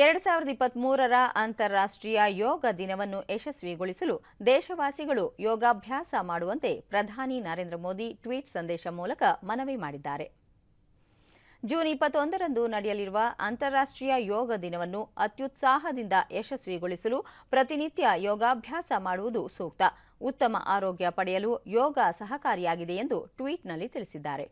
ಎರಡ್ ಸಾವಿರದ ಮೂರರ ಅಂತಾರಾಷ್ಟ್ರೀಯ ಯೋಗ ದಿನವನ್ನು ಯಶಸ್ವಿಗೊಳಿಸಲು ದೇಶವಾಸಿಗಳು ಯೋಗಾಭ್ಯಾಸ ಮಾಡುವಂತೆ ಪ್ರಧಾನಿ ನರೇಂದ್ರ ಮೋದಿ ಟ್ವೀಟ್ ಸಂದೇಶ ಮೂಲಕ ಮನವಿ ಮಾಡಿದ್ದಾರೆ ಜೂನ್ ಇಪ್ಪತ್ತೊಂದರಂದು ನಡೆಯಲಿರುವ ಅಂತಾರಾಷ್ಟ್ರೀಯ ಯೋಗ ದಿನವನ್ನು ಅತ್ಯುತ್ಸಾಹದಿಂದ ಯಶಸ್ವಿಗೊಳಿಸಲು ಪ್ರತಿನಿತ್ಯ ಯೋಗಾಭ್ಯಾಸ ಮಾಡುವುದು ಸೂಕ್ತ ಉತ್ತಮ ಆರೋಗ್ಯ ಪಡೆಯಲು ಯೋಗ ಸಹಕಾರಿಯಾಗಿದೆ ಎಂದು ಟ್ವೀಟ್ನಲ್ಲಿ ತಿಳಿಸಿದ್ದಾರೆ